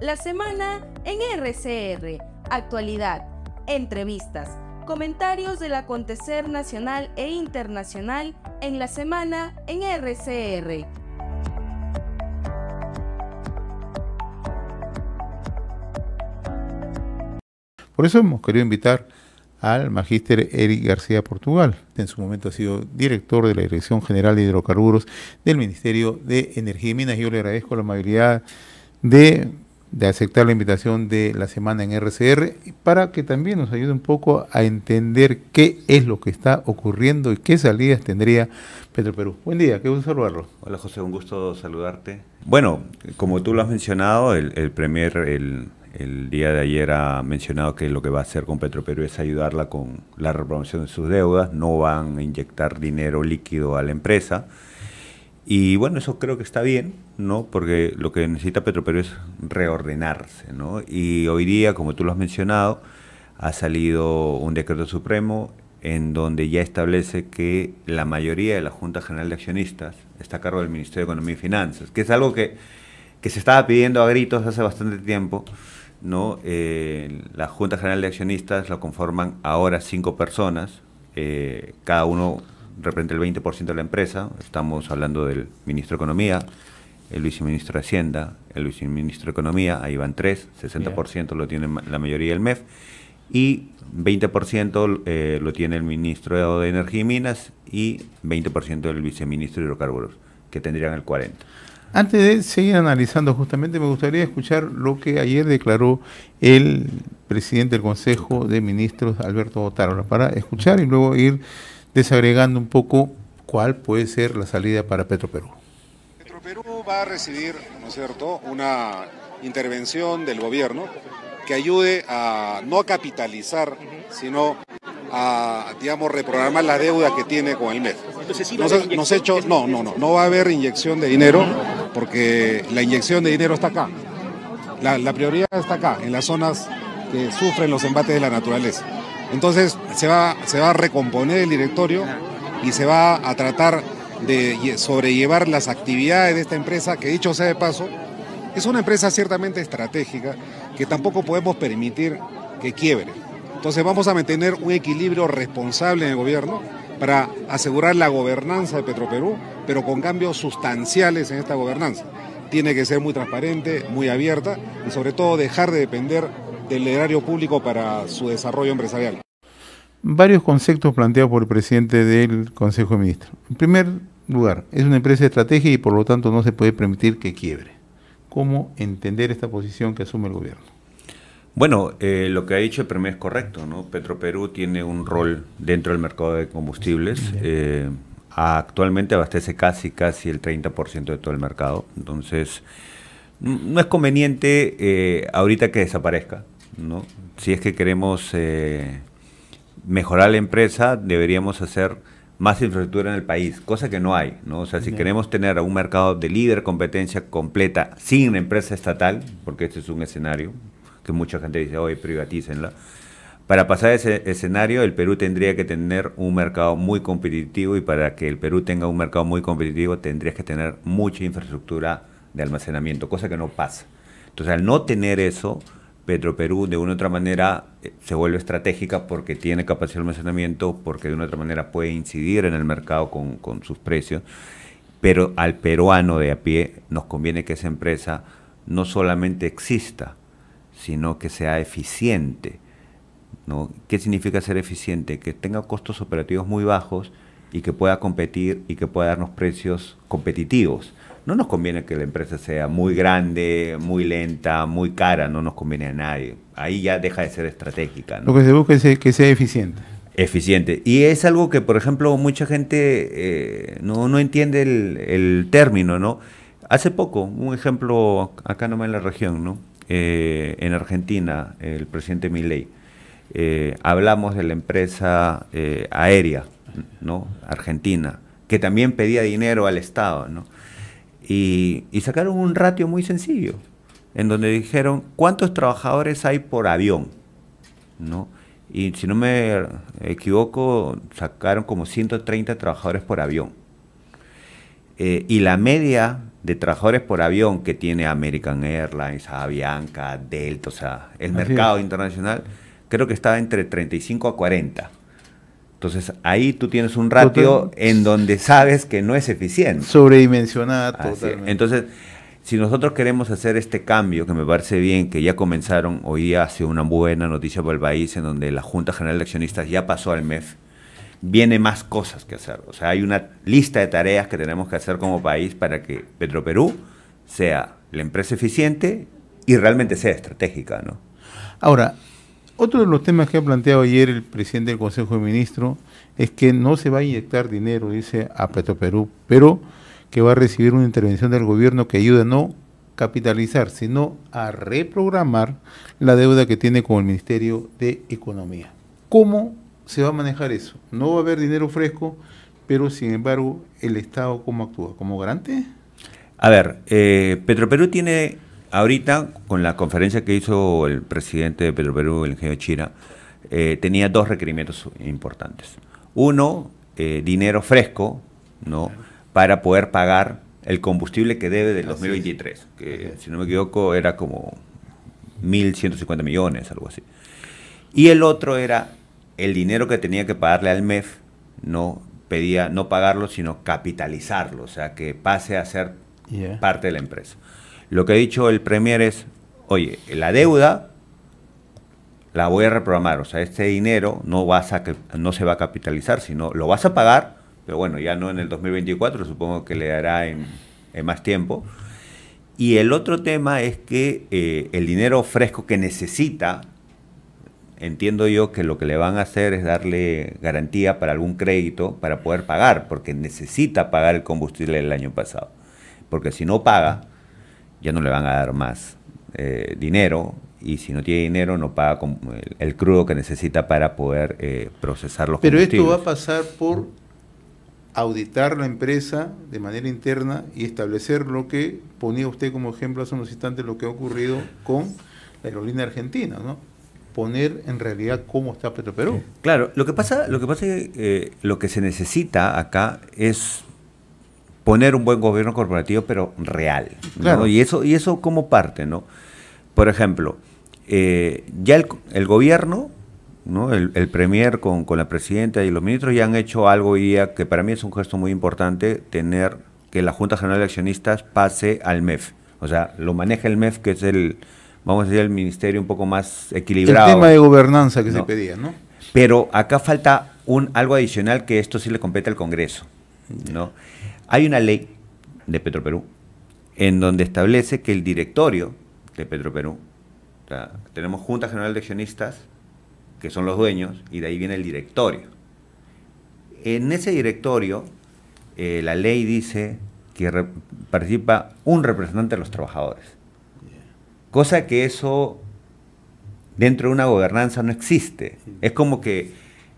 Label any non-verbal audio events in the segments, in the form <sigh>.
la semana en RCR, actualidad, entrevistas, comentarios del acontecer nacional e internacional en la semana en RCR. Por eso hemos querido invitar al magíster Eric García Portugal. que En su momento ha sido director de la Dirección General de Hidrocarburos del Ministerio de Energía y Minas. Yo le agradezco la amabilidad de de aceptar la invitación de la semana en RCR para que también nos ayude un poco a entender qué es lo que está ocurriendo y qué salidas tendría Petro Perú. Buen día, qué gusto saludarlo. Hola José, un gusto saludarte. Bueno, como tú lo has mencionado, el, el Premier el, día de ayer ha mencionado que lo que va a hacer con Petro Perú es ayudarla con la reprobación de sus deudas, no van a inyectar dinero líquido a la empresa. Y bueno, eso creo que está bien ¿no? Porque lo que necesita Petroperú es reordenarse, ¿no? Y hoy día, como tú lo has mencionado, ha salido un decreto supremo en donde ya establece que la mayoría de la Junta General de Accionistas está a cargo del Ministerio de Economía y Finanzas, que es algo que, se estaba pidiendo a gritos hace bastante tiempo, ¿no? Eh, la Junta General de Accionistas lo conforman ahora cinco personas, eh, cada uno representa el 20% de la empresa, estamos hablando del Ministro de Economía, el viceministro de Hacienda, el viceministro de Economía, ahí van tres, 60% lo tiene la mayoría del MEF, y 20% eh, lo tiene el ministro de Energía y Minas y 20% del viceministro de Hidrocarburos, que tendrían el 40%. Antes de seguir analizando justamente, me gustaría escuchar lo que ayer declaró el presidente del Consejo de Ministros, Alberto Botarola, para escuchar y luego ir desagregando un poco cuál puede ser la salida para Perú. Perú va a recibir, ¿no es cierto?, una intervención del gobierno que ayude a no capitalizar, sino a, digamos, reprogramar la deuda que tiene con el MED. hecho, no, no, no, no va a haber inyección de dinero porque la inyección de dinero está acá. La, prioridad está acá, en las zonas que sufren los embates de la naturaleza. Entonces se va, se va a recomponer el directorio y se va a tratar de sobrellevar las actividades de esta empresa, que dicho sea de paso, es una empresa ciertamente estratégica que tampoco podemos permitir que quiebre. Entonces vamos a mantener un equilibrio responsable en el gobierno para asegurar la gobernanza de Petroperú, pero con cambios sustanciales en esta gobernanza. Tiene que ser muy transparente, muy abierta y sobre todo dejar de depender del erario público para su desarrollo empresarial varios conceptos planteados por el presidente del Consejo de Ministros. En primer lugar, es una empresa de estrategia y por lo tanto no se puede permitir que quiebre. ¿Cómo entender esta posición que asume el gobierno? Bueno, eh, lo que ha dicho el Premier es correcto, ¿no? Petroperú tiene un rol dentro del mercado de combustibles. Eh, actualmente abastece casi, casi el 30% de todo el mercado. Entonces, no es conveniente eh, ahorita que desaparezca, ¿no? Si es que queremos mejorar la empresa, deberíamos hacer más infraestructura en el país, cosa que no hay, ¿no? O sea, si queremos tener un mercado de líder competencia completa sin empresa estatal, porque este es un escenario que mucha gente dice, hoy privatícenla, para pasar ese escenario el Perú tendría que tener un mercado muy competitivo y para que el Perú tenga un mercado muy competitivo tendrías que tener mucha infraestructura de almacenamiento, cosa que no pasa. Entonces, al no tener eso, Perú, de una u otra manera eh, se vuelve estratégica porque tiene capacidad de almacenamiento, porque de una u otra manera puede incidir en el mercado con, con sus precios, pero al peruano de a pie nos conviene que esa empresa no solamente exista, sino que sea eficiente. ¿no? ¿Qué significa ser eficiente? Que tenga costos operativos muy bajos y que pueda competir y que pueda darnos precios competitivos. No nos conviene que la empresa sea muy grande, muy lenta, muy cara, no nos conviene a nadie. Ahí ya deja de ser estratégica. Lo que se busca es que sea eficiente. Eficiente. Y es algo que, por ejemplo, mucha gente eh, no, entiende el, término, ¿no? Hace poco, un ejemplo acá nomás en la región, ¿no? Eh, en Argentina, el presidente Milei, eh, hablamos de la empresa aérea, ¿no? Argentina, que también pedía dinero al Estado, ¿no? Y, sacaron un ratio muy sencillo, en donde dijeron cuántos trabajadores hay por avión, ¿no? Y si no me equivoco, sacaron como 130 trabajadores por avión. Eh, y la media de trabajadores por avión que tiene American Airlines, Avianca, Delta, o sea, el mercado internacional, creo que estaba entre 35 a 40. Entonces ahí tú tienes un ratio en donde sabes que no es eficiente. Sobredimensionada totalmente. Entonces, si nosotros queremos hacer este cambio, que me parece bien, que ya comenzaron, hoy día hace una buena noticia para el país, en donde la Junta General de Accionistas ya pasó al MEF, viene más cosas que hacer. O sea, hay una lista de tareas que tenemos que hacer como país para que Petroperú sea la empresa eficiente y realmente sea estratégica, ¿no? Ahora, otro de los temas que ha planteado ayer el presidente del Consejo de Ministros es que no se va a inyectar dinero, dice, a Petroperú, pero que va a recibir una intervención del gobierno que ayuda a no capitalizar, sino a reprogramar la deuda que tiene con el Ministerio de Economía. ¿Cómo se va a manejar eso? No va a haber dinero fresco, pero sin embargo, ¿el Estado cómo actúa? ¿Como garante? A ver, eh, Petroperú tiene Ahorita, con la conferencia que hizo el presidente de Perú, el ingeniero Chira, eh, tenía dos requerimientos importantes. Uno, eh, dinero fresco, ¿no? Para poder pagar el combustible que debe del 2023, que si no me equivoco era como 1.150 millones, algo así. Y el otro era el dinero que tenía que pagarle al MEF, no pedía no pagarlo, sino capitalizarlo, o sea, que pase a ser parte de la empresa. Lo que ha dicho el Premier es, oye, la deuda la voy a reprogramar, o sea, este dinero no, a, no se va a capitalizar, sino lo vas a pagar, pero bueno, ya no en el 2024, supongo que le dará en, más tiempo. Y el otro tema es que eh, el dinero fresco que necesita, entiendo yo que lo que le van a hacer es darle garantía para algún crédito para poder pagar, porque necesita pagar el combustible del año pasado. Porque si no paga, ya no le van a dar más eh, dinero y si no tiene dinero no paga el, el crudo que necesita para poder eh, procesar los Pero esto va a pasar por auditar la empresa de manera interna y establecer lo que ponía usted como ejemplo hace unos instantes, lo que ha ocurrido con la aerolínea argentina, ¿no? poner en realidad cómo está Petroperú. Claro, lo que pasa, lo que pasa es que eh, lo que se necesita acá es poner un buen gobierno corporativo, pero real. Y eso, y eso como parte, ¿no? Por ejemplo, eh, ya el, el, gobierno, ¿no? El, el, premier con, la presidenta y los ministros ya han hecho algo y ya, que para mí es un gesto muy importante, tener que la Junta General de Accionistas pase al MEF. O sea, lo maneja el MEF, que es el, vamos a decir, el ministerio un poco más equilibrado. El tema de gobernanza que se pedía, ¿no? Pero acá falta un, algo adicional que esto sí le compete al Congreso. ¿no? Hay una ley de Petroperú en donde establece que el directorio de Petroperú, o tenemos Junta General de Accionistas, que son los dueños, y de ahí viene el directorio. En ese directorio, eh, la ley dice que participa un representante de los trabajadores. Cosa que eso dentro de una gobernanza no existe. Es como que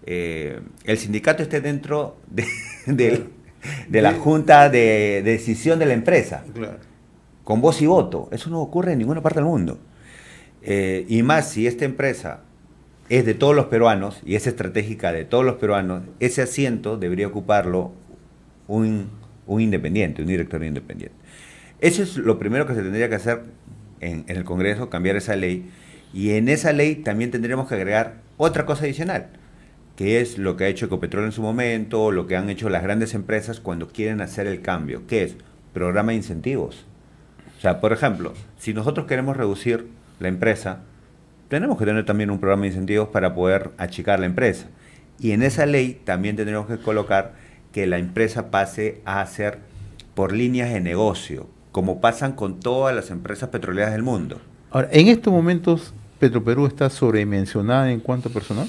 eh, el sindicato esté dentro <laughs> de la junta de, decisión de la empresa. Con voz y voto. Eso no ocurre en ninguna parte del mundo. Eh, y más si esta empresa es de todos los peruanos y es estratégica de todos los peruanos, ese asiento debería ocuparlo un, un independiente, un director independiente. Eso es lo primero que se tendría que hacer en, el Congreso, cambiar esa ley. Y en esa ley también tendríamos que agregar otra cosa adicional que es lo que ha hecho Ecopetrol en su momento, lo que han hecho las grandes empresas cuando quieren hacer el cambio, que es programa de incentivos. O sea, por ejemplo, si nosotros queremos reducir la empresa, tenemos que tener también un programa de incentivos para poder achicar la empresa. Y en esa ley también tenemos que colocar que la empresa pase a hacer por líneas de negocio, como pasan con todas las empresas petroleras del mundo. Ahora, en estos momentos, Petroperú está sobremencionada en cuanto a personal.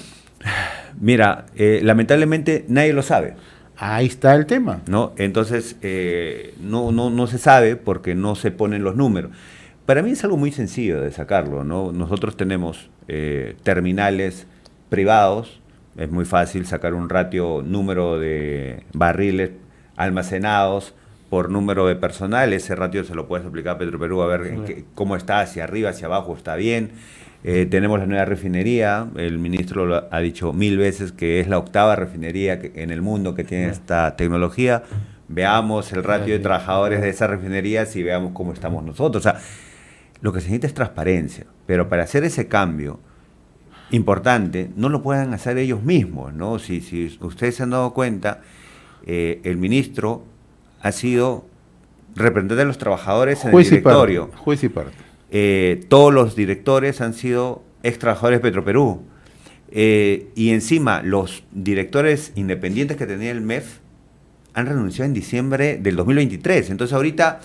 <sighs> Mira, eh, lamentablemente nadie lo sabe. Ahí está el tema. ¿no? Entonces, eh, no, no, no se sabe porque no se ponen los números. Para mí es algo muy sencillo de sacarlo. ¿no? Nosotros tenemos eh, terminales privados, es muy fácil sacar un ratio número de barriles almacenados por número de personal, ese ratio se lo puedes aplicar a Perú a ver cómo está, hacia arriba, hacia abajo, está bien. Eh, tenemos la nueva refinería, el ministro lo ha dicho mil veces que es la octava refinería en el mundo que tiene esta tecnología. Veamos el ratio de trabajadores de esa refinería y veamos cómo estamos nosotros. O sea, lo que se necesita es transparencia, pero para hacer ese cambio importante no lo puedan hacer ellos mismos, ¿no? Si, ustedes se han dado cuenta, eh, el ministro ha sido representante de los trabajadores en el directorio. juez y parte. Eh, todos los directores han sido ex trabajadores de Petroperú. Eh, y encima, los directores independientes que tenía el MEF han renunciado en diciembre del 2023. Entonces, ahorita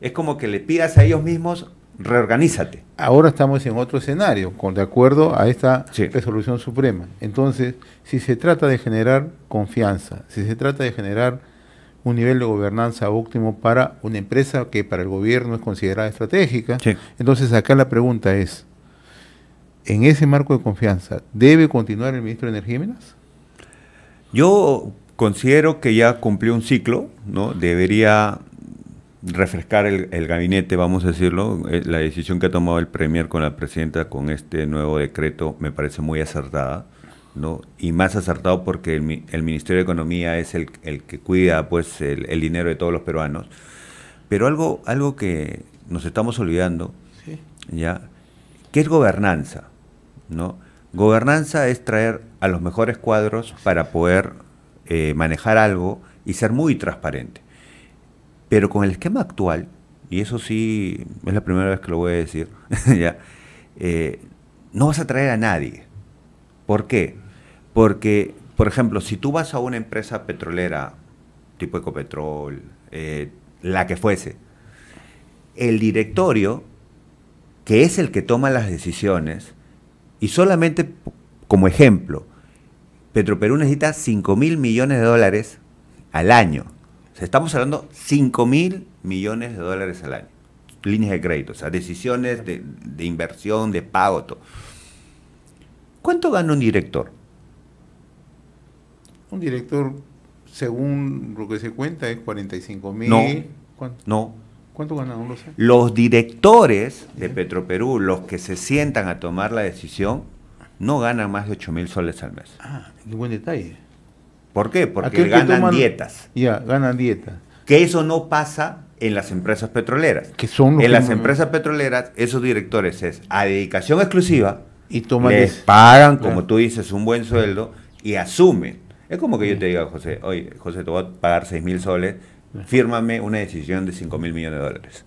es como que le pidas a ellos mismos, reorganízate. Ahora estamos en otro escenario, con, de acuerdo a esta resolución suprema. Entonces, si se trata de generar confianza, si se trata de generar un nivel de gobernanza óptimo para una empresa que para el gobierno es considerada estratégica. Entonces acá la pregunta es, en ese marco de confianza, ¿debe continuar el ministro de Energía y Minas? Yo considero que ya cumplió un ciclo, ¿no? Debería refrescar el, el, gabinete, vamos a decirlo. Eh, la decisión que ha tomado el Premier con la Presidenta con este nuevo decreto me parece muy acertada. Y más acertado porque el, Ministerio de Economía es el, que cuida pues el, dinero de todos los peruanos. Pero algo, algo que nos estamos olvidando, sí. ¿ya? ¿Qué es gobernanza? ¿No? Gobernanza es traer a los mejores cuadros para poder eh, manejar algo y ser muy transparente. Pero con el esquema actual, y eso sí es la primera vez que lo voy a decir, <laughs> eh, no vas a traer a nadie. ¿Por qué? Porque, por ejemplo, si tú vas a una empresa petrolera, tipo Ecopetrol, eh, la que fuese, el directorio, que es el que toma las decisiones, y solamente como ejemplo, Petroperú necesita 5 mil millones de dólares al año. O sea, estamos hablando 5 mil millones de dólares al año. Líneas de crédito, o sea, decisiones de, de inversión, de pago, todo. ¿Cuánto gana un director? Un director, según lo que se cuenta, es 45 mil. No, ¿Cuánto? no. ¿Cuánto ganaron los? directores de Petroperú, los que se sientan a tomar la decisión, no ganan más de 8 mil soles al mes. Ah, qué buen detalle. ¿Por qué? Porque ganan dietas. Ya, ganan dietas. Que eso no pasa en las empresas petroleras. Que son en las empresas petroleras, esos directores es a dedicación exclusiva y toman les pagan, como tú dices, un buen sueldo y asumen es como que yo mm. te diga, José, oye, José, te voy a pagar 6 mil soles, mm. fírmame una decisión de 5 mil millones de dólares.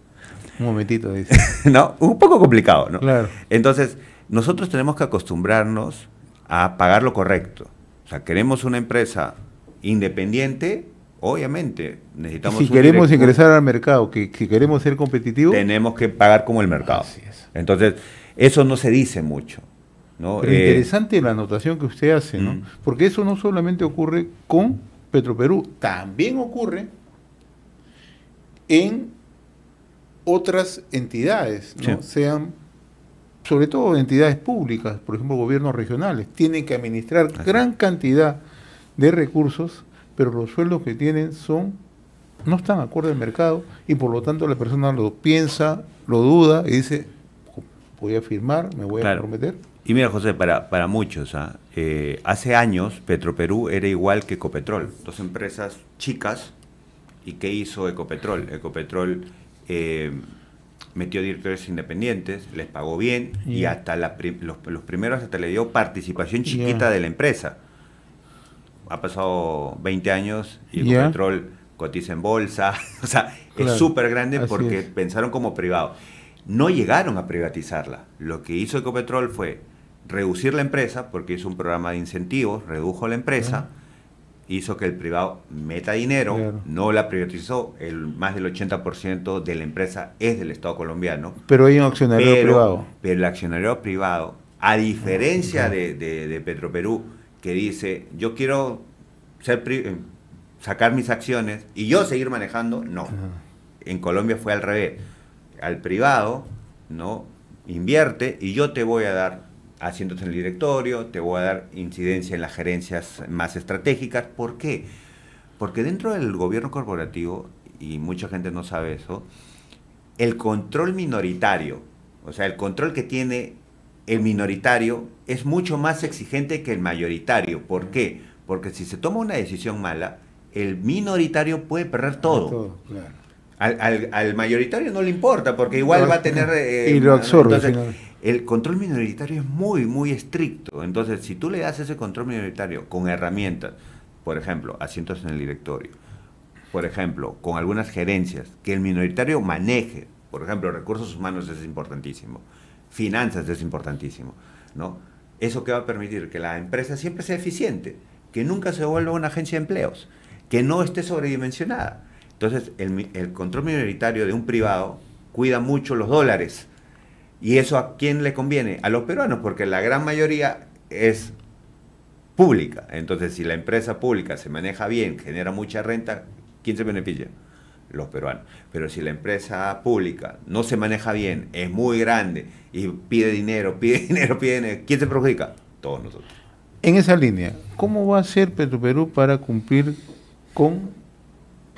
Un momentito, <laughs> dice. no, un poco complicado, ¿no? Claro. Entonces, nosotros tenemos que acostumbrarnos a pagar lo correcto. O sea, queremos una empresa independiente, obviamente necesitamos... si queremos ingresar al mercado, que si queremos ser competitivos... Tenemos que pagar como el mercado. Así es. Entonces, eso no se dice mucho. Eh, interesante la anotación que usted hace, ¿no? Mm. Porque eso no solamente ocurre con Petroperú, también ocurre en otras entidades, ¿no? Sean sobre todo entidades públicas, por ejemplo gobiernos regionales, tienen que administrar gran cantidad de recursos, pero los sueldos que tienen son no están acorde al mercado y por lo tanto la persona lo piensa, lo duda y dice voy a firmar, me voy a comprometer y mira, José, para, para muchos, ¿ah? eh, hace años Petroperú era igual que Ecopetrol, dos empresas chicas. ¿Y qué hizo Ecopetrol? Ecopetrol eh, metió directores independientes, les pagó bien y hasta los, primeros hasta le dio participación chiquita de la empresa. Ha pasado 20 años y Ecopetrol cotiza en bolsa, <laughs> o sea, es súper grande porque pensaron como privado. No llegaron a privatizarla. Lo que hizo Ecopetrol fue reducir la empresa, porque hizo un programa de incentivos, redujo la empresa, hizo que el privado meta dinero, no la privatizó, el, más del 80% de la empresa es del Estado colombiano. Pero hay un accionario privado. Pero el accionario privado, a diferencia ah, de, Petroperú, que dice, yo quiero eh, sacar mis acciones y yo seguir manejando, no. En Colombia fue al revés. Al privado, ¿no? Invierte y yo te voy a dar asientos en el directorio, te voy a dar incidencia en las gerencias más estratégicas. ¿Por qué? Porque dentro del gobierno corporativo, y mucha gente no sabe eso, el control minoritario, o sea, el control que tiene el minoritario es mucho más exigente que el mayoritario. ¿Por qué? Porque si se toma una decisión mala, el minoritario puede perder todo. al, mayoritario no le importa, porque igual va a tener... <laughs> lo eh, el control minoritario es muy, muy estricto. Entonces, si tú le das ese control minoritario con herramientas, por ejemplo, asientos en el directorio, por ejemplo, con algunas gerencias, que el minoritario maneje, por ejemplo, recursos humanos es importantísimo, finanzas es importantísimo, ¿no? Eso que va a permitir que la empresa siempre sea eficiente, que nunca se vuelva una agencia de empleos, que no esté sobredimensionada. Entonces, el, el control minoritario de un privado cuida mucho los dólares, ¿Y eso a quién le conviene? A los peruanos, porque la gran mayoría es pública. Entonces, si la empresa pública se maneja bien, genera mucha renta, ¿quién se beneficia? Los peruanos. Pero si la empresa pública no se maneja bien, es muy grande y pide dinero, <laughs> pide dinero, pide dinero, ¿quién se perjudica? Todos nosotros. En esa línea, ¿cómo va a ser Petroperú para cumplir con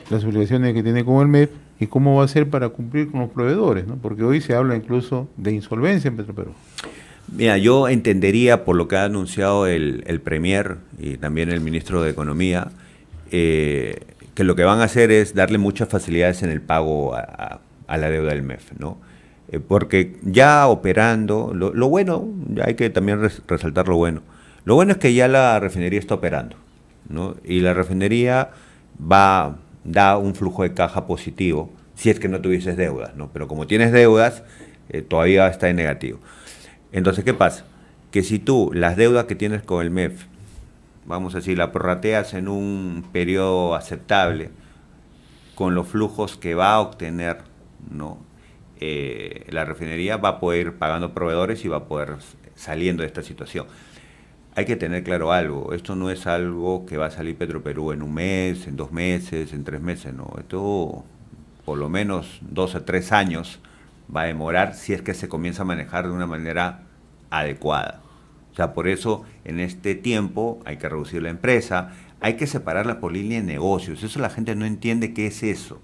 las obligaciones que tiene con el MEP ¿Y cómo va a ser para cumplir con los proveedores? Porque hoy se habla incluso de insolvencia en Perú. Mira, yo entendería por lo que ha anunciado el, Premier y también el ministro de Economía, eh, que lo que van a hacer es darle muchas facilidades en el pago a, la deuda del MEF, ¿no? Eh, porque ya operando, lo, bueno, hay que también resaltar lo bueno, lo bueno es que ya la refinería está operando, ¿no? Y la refinería va, da un flujo de caja positivo, si es que no tuvieses deudas, ¿no? Pero como tienes deudas, eh, todavía está en negativo. Entonces, ¿qué pasa? Que si tú las deudas que tienes con el MEF, vamos a decir, la prorrateas en un periodo aceptable, con los flujos que va a obtener, eh, la refinería va a poder ir pagando proveedores y va a poder saliendo de esta situación hay que tener claro algo, esto no es algo que va a salir Petro en un mes, en dos meses, en tres meses, no, esto por lo menos dos a tres años va a demorar si es que se comienza a manejar de una manera adecuada. O sea, por eso en este tiempo hay que reducir la empresa, hay que separarla por línea de negocios, eso la gente no entiende qué es eso.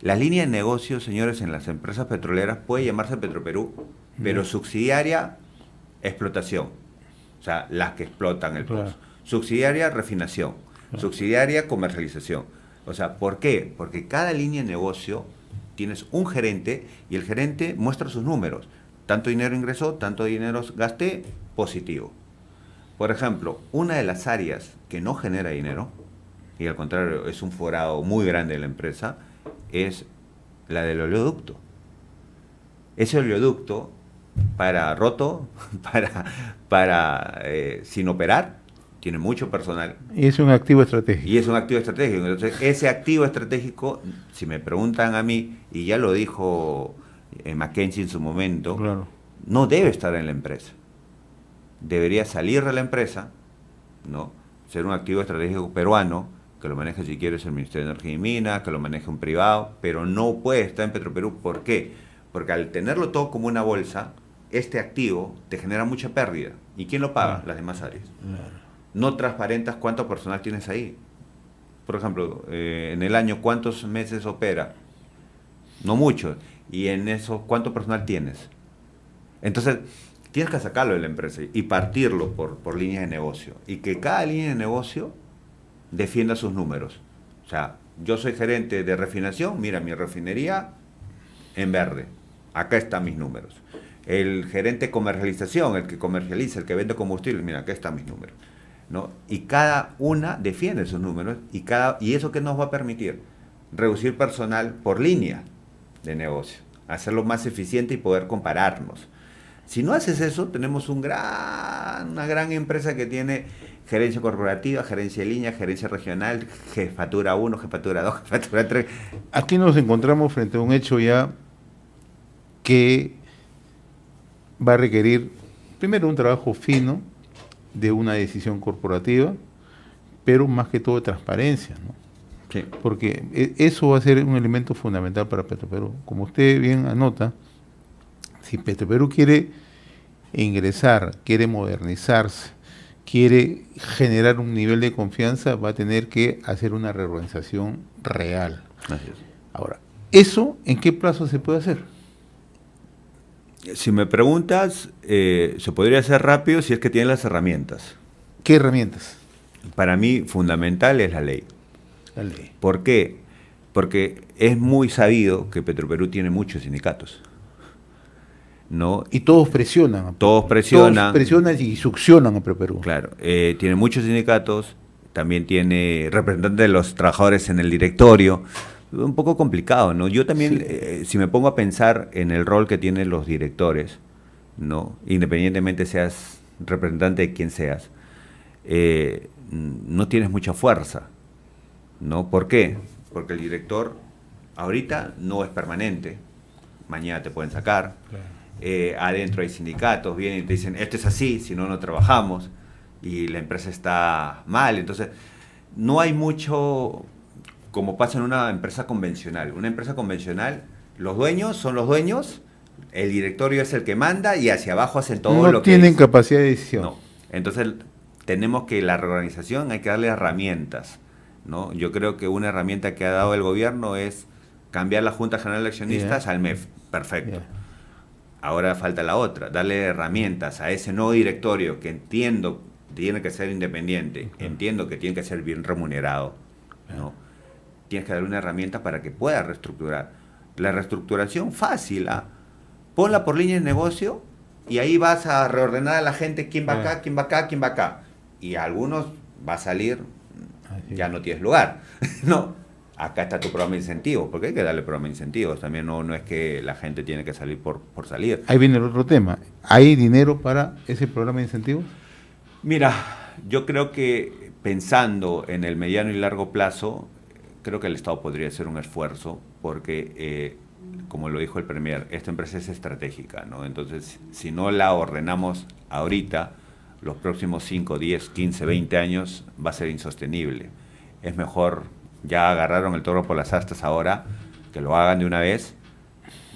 Las líneas de negocios, señores, en las empresas petroleras puede llamarse Petroperú, pero subsidiaria explotación o sea, las que explotan el claro. Subsidiaria, refinación. Subsidiaria, comercialización. O sea, ¿por qué? Porque cada línea de negocio tienes un gerente y el gerente muestra sus números. Tanto dinero ingresó, tanto dinero gasté, positivo. Por ejemplo, una de las áreas que no genera dinero, y al contrario es un forado muy grande de la empresa, es la del oleoducto. Ese oleoducto para roto, <laughs> para, para eh, sin operar, tiene mucho personal. Y es un activo estratégico. Y es un activo estratégico. Entonces, ese activo estratégico, si me preguntan a mí, y ya lo dijo McKenzie eh, Mackenzie en su momento, no debe estar en la empresa. Debería salir de la empresa, ¿no? Ser un activo estratégico peruano, que lo maneje si quieres el Ministerio de Energía y Minas, que lo maneje un privado, pero no puede estar en Petroperú. ¿Por qué? Porque al tenerlo todo como una bolsa, este activo te genera mucha pérdida. ¿Y quién lo paga? Ah. Las demás áreas. No transparentas cuánto personal tienes ahí. Por ejemplo, eh, en el año, ¿cuántos meses opera? No mucho ¿Y en eso cuánto personal tienes? Entonces, tienes que sacarlo de la empresa y partirlo por, por líneas de negocio. Y que cada línea de negocio defienda sus números. O sea, yo soy gerente de refinación, mira mi refinería en verde. Acá están mis números el gerente de comercialización, el que comercializa, el que vende combustible, mira, aquí están mis números. ¿no? Y cada una defiende sus números y, cada, y eso que nos va a permitir reducir personal por línea de negocio, hacerlo más eficiente y poder compararnos. Si no haces eso, tenemos un gran, una gran empresa que tiene gerencia corporativa, gerencia de línea, gerencia regional, jefatura 1, jefatura 2, <laughs> jefatura 3. Aquí nos encontramos frente a un hecho ya que va a requerir primero un trabajo fino de una decisión corporativa, pero más que todo transparencia, Porque eh, eso va a ser un elemento fundamental para Petroperú. Como usted bien anota, si Petroperú quiere ingresar, quiere modernizarse, quiere generar un nivel de confianza, va a tener que hacer una reorganización real. Ahora, ¿eso en qué plazo se puede hacer? si me preguntas, eh, se podría hacer rápido si es que tiene las herramientas. ¿Qué herramientas? Para mí, fundamental es la ley. La ley. ¿Por qué? Porque es muy sabido que Petroperú tiene muchos sindicatos. ¿no? Y todos presionan. Todos presionan. Todos presionan y succionan a Petroperú. Claro. Eh, tiene muchos sindicatos, también tiene representantes de los trabajadores en el directorio un poco complicado, ¿no? Yo también, eh, si me pongo a pensar en el rol que tienen los directores, ¿no? Independientemente seas representante de quien seas, eh, no tienes mucha fuerza, ¿no? ¿Por qué? Porque el director ahorita no es permanente, mañana te pueden sacar, eh, adentro hay sindicatos, vienen y te dicen, esto es así, si no, no trabajamos, y la empresa está mal, entonces no hay mucho como pasa en una empresa convencional. Una empresa convencional, los dueños son los dueños, el directorio es el que manda y hacia abajo hacen todo lo que... No tienen capacidad de decisión. No. Entonces tenemos que la reorganización hay que darle herramientas. ¿no? Yo creo que una herramienta que ha dado el gobierno es cambiar la Junta General de Accionistas al MEF. Perfecto. Ahora falta la otra, darle herramientas a ese nuevo directorio que entiendo tiene que ser independiente, entiendo que tiene que ser bien remunerado. ¿no? tienes que darle una herramienta para que pueda reestructurar. La reestructuración fácil, ¿ah? ponla por línea de negocio y ahí vas a reordenar a la gente quién va acá, quién va acá, quién va acá. Y a algunos va a salir, ya no tienes lugar. <laughs> no, acá está tu programa de incentivos, porque hay que darle programa de incentivos. También no, no es que la gente tiene que salir por, por salir. Ahí viene el otro tema. ¿Hay dinero para ese programa de incentivos? Mira, yo creo que pensando en el mediano y largo plazo, creo que el Estado podría hacer un esfuerzo porque, eh, como lo dijo el Premier, esta empresa es estratégica, ¿no? Entonces, si no la ordenamos ahorita, los próximos 5, 10, 15, 20 años va a ser insostenible. Es mejor, ya agarraron el toro por las astas ahora, que lo hagan de una vez,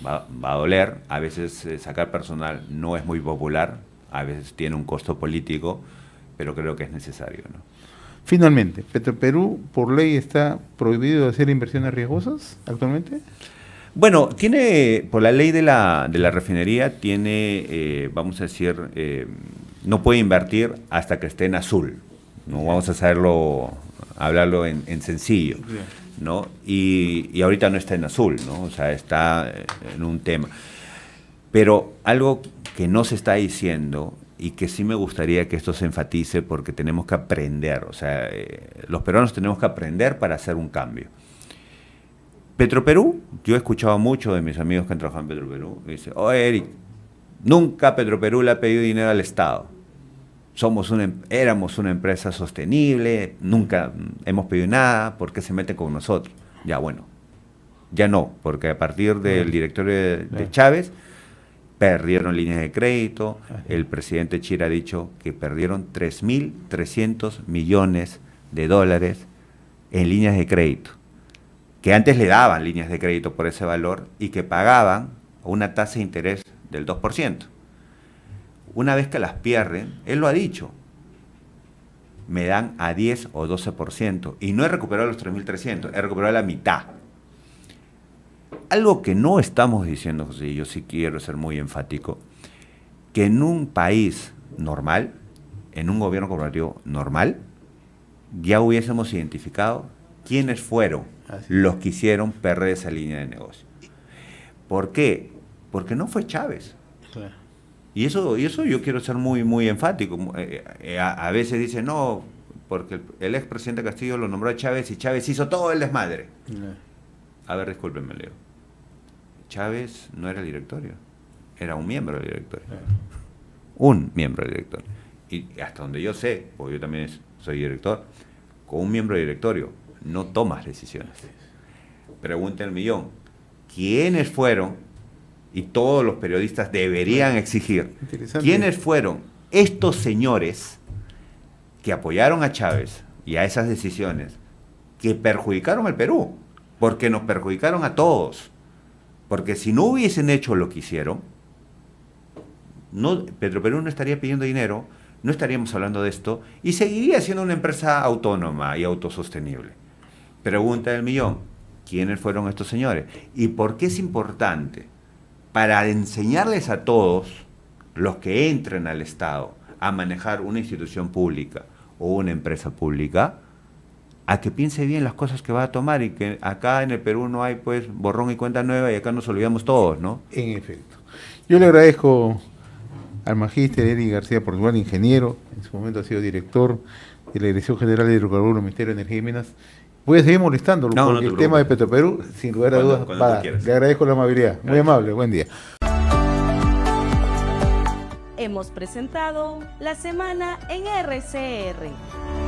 va, a doler, a veces eh, sacar personal no es muy popular, a veces tiene un costo político, pero creo que es necesario, ¿no? Finalmente, Perú por ley está prohibido hacer inversiones riesgosas actualmente? Bueno, tiene, por la ley de la, de la refinería, tiene, eh, vamos a decir, eh, no puede invertir hasta que esté en azul. No vamos a hacerlo, hablarlo en, sencillo. ¿no? Y, y, ahorita no está en azul, ¿no? O sea, está eh, en un tema. Pero algo que no se está diciendo y que sí me gustaría que esto se enfatice porque tenemos que aprender, o sea, eh, los peruanos tenemos que aprender para hacer un cambio. Petroperú, yo he escuchado mucho de mis amigos que han trabajado en Petroperú, dice, oh Eric, nunca Petroperú le ha pedido dinero al Estado. Somos una, em, éramos una empresa sostenible, nunca hemos pedido nada, ¿por qué se mete con nosotros? Ya bueno, ya no, porque a partir del directorio de Chávez perdieron líneas de crédito. El presidente Chira ha dicho que perdieron 3.300 millones de dólares en líneas de crédito, que antes le daban líneas de crédito por ese valor y que pagaban una tasa de interés del 2%. Una vez que las pierden, él lo ha dicho, me dan a 10 o 12% y no he recuperado los 3.300, he recuperado la mitad. Algo que no estamos diciendo, José, yo sí quiero ser muy enfático, que en un país normal, en un gobierno corporativo normal, ya hubiésemos identificado quiénes fueron los que hicieron perder esa línea de negocio. ¿Por qué? Porque no fue Chávez. Y eso, y eso yo quiero ser muy, muy enfático. Eh, eh, eh, a, veces dicen, no, porque el, expresidente Castillo lo nombró a Chávez y Chávez hizo todo el desmadre. A ver, discúlpenme, Leo. Chávez no era el directorio, era un miembro del directorio. Un miembro del directorio. Y hasta donde yo sé, porque yo también soy director, con un miembro del directorio no tomas decisiones. Pregunta el millón, ¿quiénes fueron? Y todos los periodistas deberían exigir, ¿quiénes fueron estos señores que apoyaron a Chávez y a esas decisiones que perjudicaron al Perú? Porque nos perjudicaron a todos porque si no hubiesen hecho lo que hicieron, no, Petro Perú no estaría pidiendo dinero, no estaríamos hablando de esto y seguiría siendo una empresa autónoma y autosostenible. Pregunta del millón, ¿quiénes fueron estos señores? ¿Y por qué es importante? Para enseñarles a todos los que entren al Estado a manejar una institución pública o una empresa pública, a que piense bien las cosas que va a tomar y que acá en el Perú no hay pues borrón y cuenta nueva y acá nos olvidamos todos, ¿no? En efecto. Yo le agradezco al magíster Eric García Portugal, ingeniero, en su momento ha sido director de la Dirección General de Hidrocarburos, Ministerio de Energía y Minas. Voy a seguir molestándolo con el tema de Petroperú, sin lugar a dudas, Le agradezco la amabilidad. Muy amable, buen día. Hemos presentado la semana en RCR.